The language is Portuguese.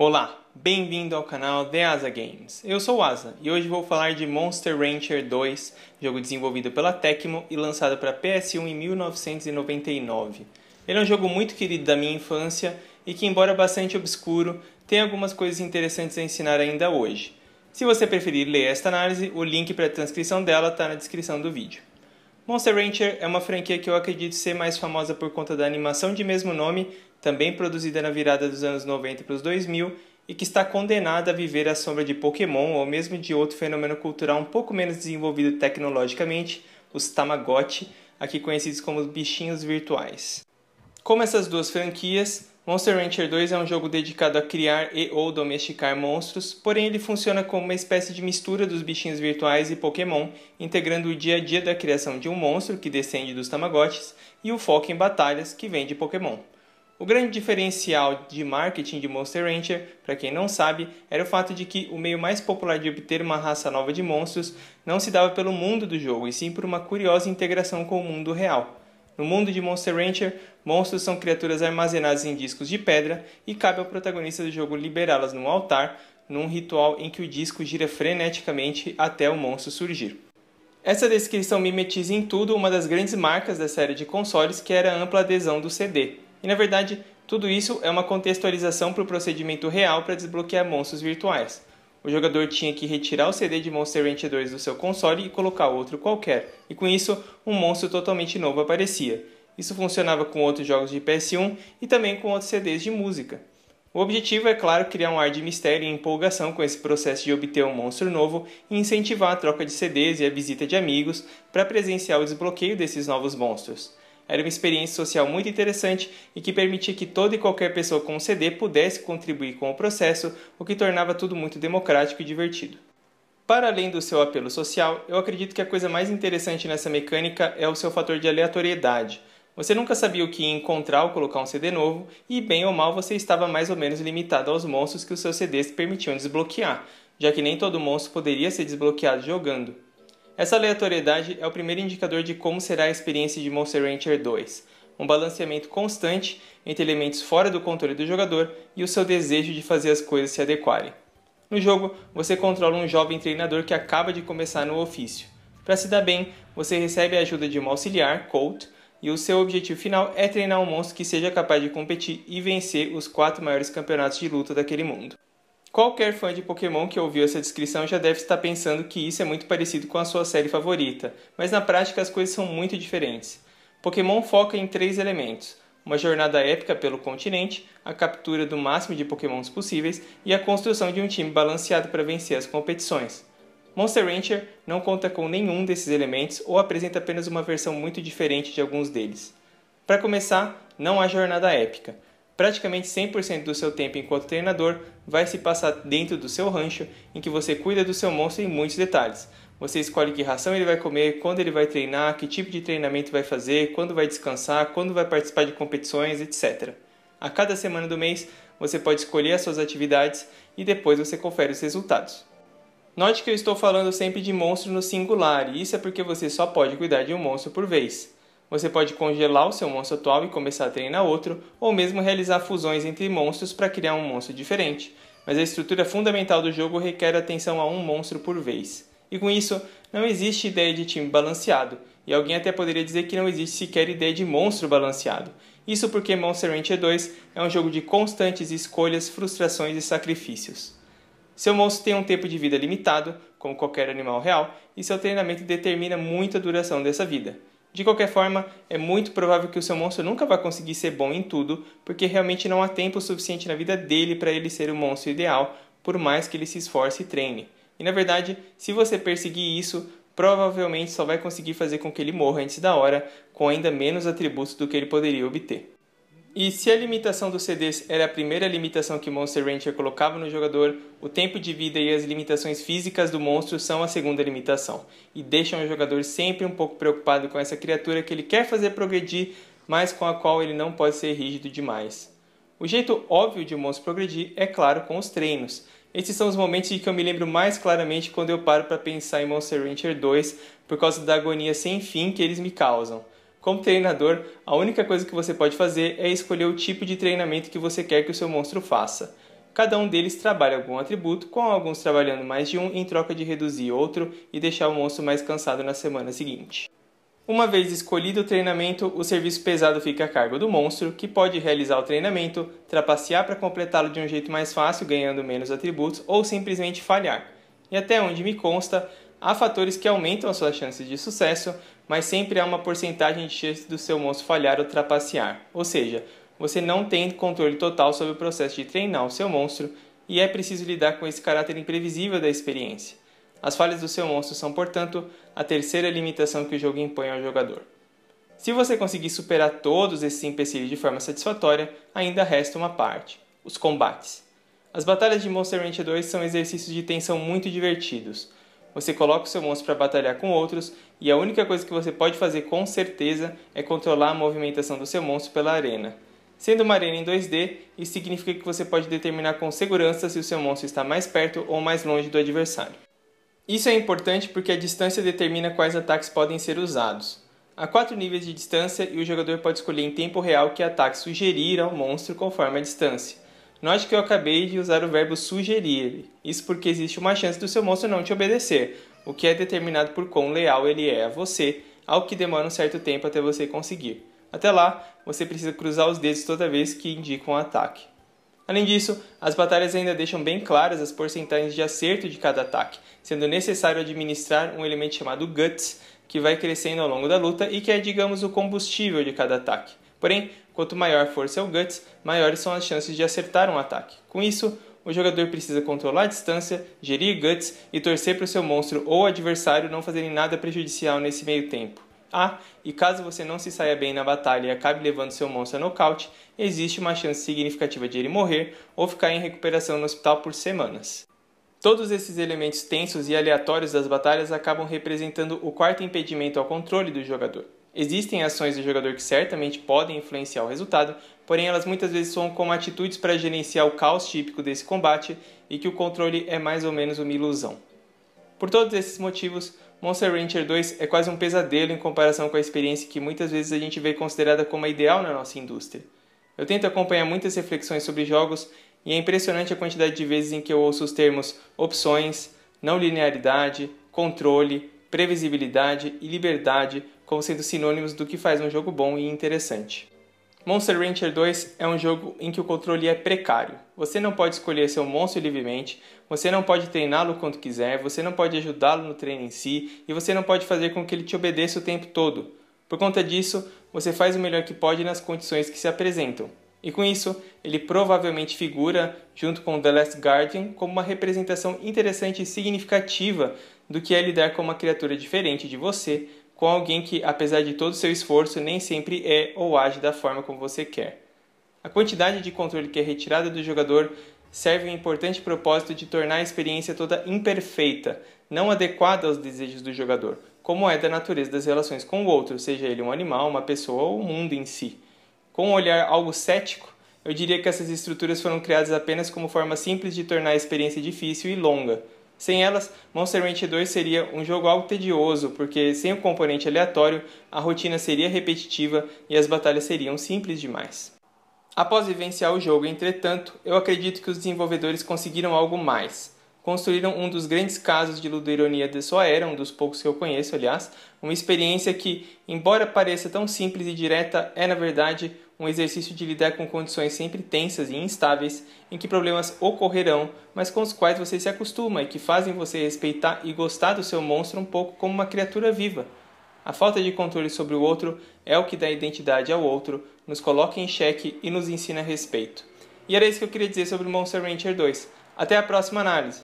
Olá, bem-vindo ao canal The Asa Games. Eu sou o Asa e hoje vou falar de Monster Rancher 2, jogo desenvolvido pela Tecmo e lançado para PS1 em 1999. Ele é um jogo muito querido da minha infância e que, embora bastante obscuro, tem algumas coisas interessantes a ensinar ainda hoje. Se você preferir ler esta análise, o link para a transcrição dela está na descrição do vídeo. Monster Rancher é uma franquia que eu acredito ser mais famosa por conta da animação de mesmo nome, também produzida na virada dos anos 90 para os 2000 e que está condenada a viver à sombra de Pokémon ou mesmo de outro fenômeno cultural um pouco menos desenvolvido tecnologicamente, os Tamagotchi, aqui conhecidos como bichinhos virtuais. Como essas duas franquias, Monster Rancher 2 é um jogo dedicado a criar e ou domesticar monstros, porém ele funciona como uma espécie de mistura dos bichinhos virtuais e Pokémon, integrando o dia a dia da criação de um monstro, que descende dos tamagotes e o foco em batalhas, que vem de Pokémon. O grande diferencial de marketing de Monster Rancher, para quem não sabe, era o fato de que o meio mais popular de obter uma raça nova de monstros não se dava pelo mundo do jogo, e sim por uma curiosa integração com o mundo real. No mundo de Monster Rancher, monstros são criaturas armazenadas em discos de pedra e cabe ao protagonista do jogo liberá-las num altar, num ritual em que o disco gira freneticamente até o monstro surgir. Essa descrição mimetiza em tudo uma das grandes marcas da série de consoles, que era a ampla adesão do CD. E na verdade, tudo isso é uma contextualização para o procedimento real para desbloquear monstros virtuais o jogador tinha que retirar o CD de Monster Ranch 2 do seu console e colocar outro qualquer, e com isso, um monstro totalmente novo aparecia. Isso funcionava com outros jogos de PS1 e também com outros CDs de música. O objetivo é, claro, criar um ar de mistério e empolgação com esse processo de obter um monstro novo e incentivar a troca de CDs e a visita de amigos para presenciar o desbloqueio desses novos monstros. Era uma experiência social muito interessante e que permitia que toda e qualquer pessoa com um CD pudesse contribuir com o processo, o que tornava tudo muito democrático e divertido. Para além do seu apelo social, eu acredito que a coisa mais interessante nessa mecânica é o seu fator de aleatoriedade. Você nunca sabia o que encontrar ao colocar um CD novo, e bem ou mal você estava mais ou menos limitado aos monstros que os seus CDs permitiam desbloquear, já que nem todo monstro poderia ser desbloqueado jogando. Essa aleatoriedade é o primeiro indicador de como será a experiência de Monster Rancher 2, um balanceamento constante entre elementos fora do controle do jogador e o seu desejo de fazer as coisas se adequarem. No jogo, você controla um jovem treinador que acaba de começar no ofício. Para se dar bem, você recebe a ajuda de um auxiliar, Colt, e o seu objetivo final é treinar um monstro que seja capaz de competir e vencer os quatro maiores campeonatos de luta daquele mundo. Qualquer fã de Pokémon que ouviu essa descrição já deve estar pensando que isso é muito parecido com a sua série favorita, mas na prática as coisas são muito diferentes. Pokémon foca em três elementos: uma jornada épica pelo continente, a captura do máximo de Pokémons possíveis e a construção de um time balanceado para vencer as competições. Monster Rancher não conta com nenhum desses elementos ou apresenta apenas uma versão muito diferente de alguns deles. Para começar, não há jornada épica praticamente 100% do seu tempo enquanto treinador vai se passar dentro do seu rancho, em que você cuida do seu monstro em muitos detalhes. Você escolhe que ração ele vai comer, quando ele vai treinar, que tipo de treinamento vai fazer, quando vai descansar, quando vai participar de competições, etc. A cada semana do mês, você pode escolher as suas atividades e depois você confere os resultados. Note que eu estou falando sempre de monstro no singular, e isso é porque você só pode cuidar de um monstro por vez. Você pode congelar o seu monstro atual e começar a treinar outro, ou mesmo realizar fusões entre monstros para criar um monstro diferente, mas a estrutura fundamental do jogo requer atenção a um monstro por vez. E com isso, não existe ideia de time balanceado, e alguém até poderia dizer que não existe sequer ideia de monstro balanceado. Isso porque Monster Rancher 2 é um jogo de constantes escolhas, frustrações e sacrifícios. Seu monstro tem um tempo de vida limitado, como qualquer animal real, e seu treinamento determina muito a duração dessa vida. De qualquer forma, é muito provável que o seu monstro nunca vá conseguir ser bom em tudo, porque realmente não há tempo suficiente na vida dele para ele ser o monstro ideal, por mais que ele se esforce e treine. E na verdade, se você perseguir isso, provavelmente só vai conseguir fazer com que ele morra antes da hora, com ainda menos atributos do que ele poderia obter. E se a limitação dos CDs era a primeira limitação que Monster Rancher colocava no jogador, o tempo de vida e as limitações físicas do monstro são a segunda limitação, e deixam o jogador sempre um pouco preocupado com essa criatura que ele quer fazer progredir, mas com a qual ele não pode ser rígido demais. O jeito óbvio de o monstro progredir é, claro, com os treinos. Esses são os momentos em que eu me lembro mais claramente quando eu paro para pensar em Monster Rancher 2 por causa da agonia sem fim que eles me causam. Como treinador, a única coisa que você pode fazer é escolher o tipo de treinamento que você quer que o seu monstro faça. Cada um deles trabalha algum atributo, com alguns trabalhando mais de um em troca de reduzir outro e deixar o monstro mais cansado na semana seguinte. Uma vez escolhido o treinamento, o serviço pesado fica a cargo do monstro, que pode realizar o treinamento, trapacear para completá-lo de um jeito mais fácil, ganhando menos atributos, ou simplesmente falhar. E até onde me consta, há fatores que aumentam as suas chances de sucesso, mas sempre há uma porcentagem de chance do seu monstro falhar ou trapacear. Ou seja, você não tem controle total sobre o processo de treinar o seu monstro e é preciso lidar com esse caráter imprevisível da experiência. As falhas do seu monstro são, portanto, a terceira limitação que o jogo impõe ao jogador. Se você conseguir superar todos esses empecilhos de forma satisfatória, ainda resta uma parte: os combates. As batalhas de Monster Rancher 2 são exercícios de tensão muito divertidos. Você coloca o seu monstro para batalhar com outros, e a única coisa que você pode fazer com certeza é controlar a movimentação do seu monstro pela arena. Sendo uma arena em 2D, isso significa que você pode determinar com segurança se o seu monstro está mais perto ou mais longe do adversário. Isso é importante porque a distância determina quais ataques podem ser usados. Há quatro níveis de distância e o jogador pode escolher em tempo real que ataque sugerir ao monstro conforme a distância. Note que eu acabei de usar o verbo sugerir, isso porque existe uma chance do seu monstro não te obedecer, o que é determinado por quão leal ele é a você, algo que demora um certo tempo até você conseguir. Até lá, você precisa cruzar os dedos toda vez que indica um ataque. Além disso, as batalhas ainda deixam bem claras as porcentagens de acerto de cada ataque, sendo necessário administrar um elemento chamado Guts, que vai crescendo ao longo da luta e que é, digamos, o combustível de cada ataque. Porém, quanto maior for seu guts, maiores são as chances de acertar um ataque. Com isso, o jogador precisa controlar a distância, gerir guts e torcer para o seu monstro ou adversário não fazerem nada prejudicial nesse meio tempo. Ah, e caso você não se saia bem na batalha e acabe levando seu monstro a nocaute, existe uma chance significativa de ele morrer ou ficar em recuperação no hospital por semanas. Todos esses elementos tensos e aleatórios das batalhas acabam representando o quarto impedimento ao controle do jogador. Existem ações do jogador que certamente podem influenciar o resultado, porém elas muitas vezes são como atitudes para gerenciar o caos típico desse combate e que o controle é mais ou menos uma ilusão. Por todos esses motivos, Monster Rancher 2 é quase um pesadelo em comparação com a experiência que muitas vezes a gente vê considerada como a ideal na nossa indústria. Eu tento acompanhar muitas reflexões sobre jogos e é impressionante a quantidade de vezes em que eu ouço os termos opções, não linearidade, controle, previsibilidade e liberdade como sendo sinônimos do que faz um jogo bom e interessante. Monster Rancher 2 é um jogo em que o controle é precário. Você não pode escolher seu monstro livremente, você não pode treiná-lo quando quiser, você não pode ajudá-lo no treino em si e você não pode fazer com que ele te obedeça o tempo todo. Por conta disso, você faz o melhor que pode nas condições que se apresentam. E com isso, ele provavelmente figura, junto com The Last Guardian, como uma representação interessante e significativa do que é lidar com uma criatura diferente de você com alguém que, apesar de todo o seu esforço, nem sempre é ou age da forma como você quer. A quantidade de controle que é retirada do jogador serve o um importante propósito de tornar a experiência toda imperfeita, não adequada aos desejos do jogador, como é da natureza das relações com o outro, seja ele um animal, uma pessoa ou o mundo em si. Com um olhar algo cético, eu diria que essas estruturas foram criadas apenas como forma simples de tornar a experiência difícil e longa, sem elas, Monster Ranch 2 seria um jogo algo tedioso, porque sem o componente aleatório, a rotina seria repetitiva e as batalhas seriam simples demais. Após vivenciar o jogo, entretanto, eu acredito que os desenvolvedores conseguiram algo mais. Construíram um dos grandes casos de ludoironia de sua era, um dos poucos que eu conheço, aliás, uma experiência que, embora pareça tão simples e direta, é na verdade um exercício de lidar com condições sempre tensas e instáveis, em que problemas ocorrerão, mas com os quais você se acostuma e que fazem você respeitar e gostar do seu monstro um pouco como uma criatura viva. A falta de controle sobre o outro é o que dá identidade ao outro, nos coloca em xeque e nos ensina respeito. E era isso que eu queria dizer sobre Monster Rancher 2. Até a próxima análise!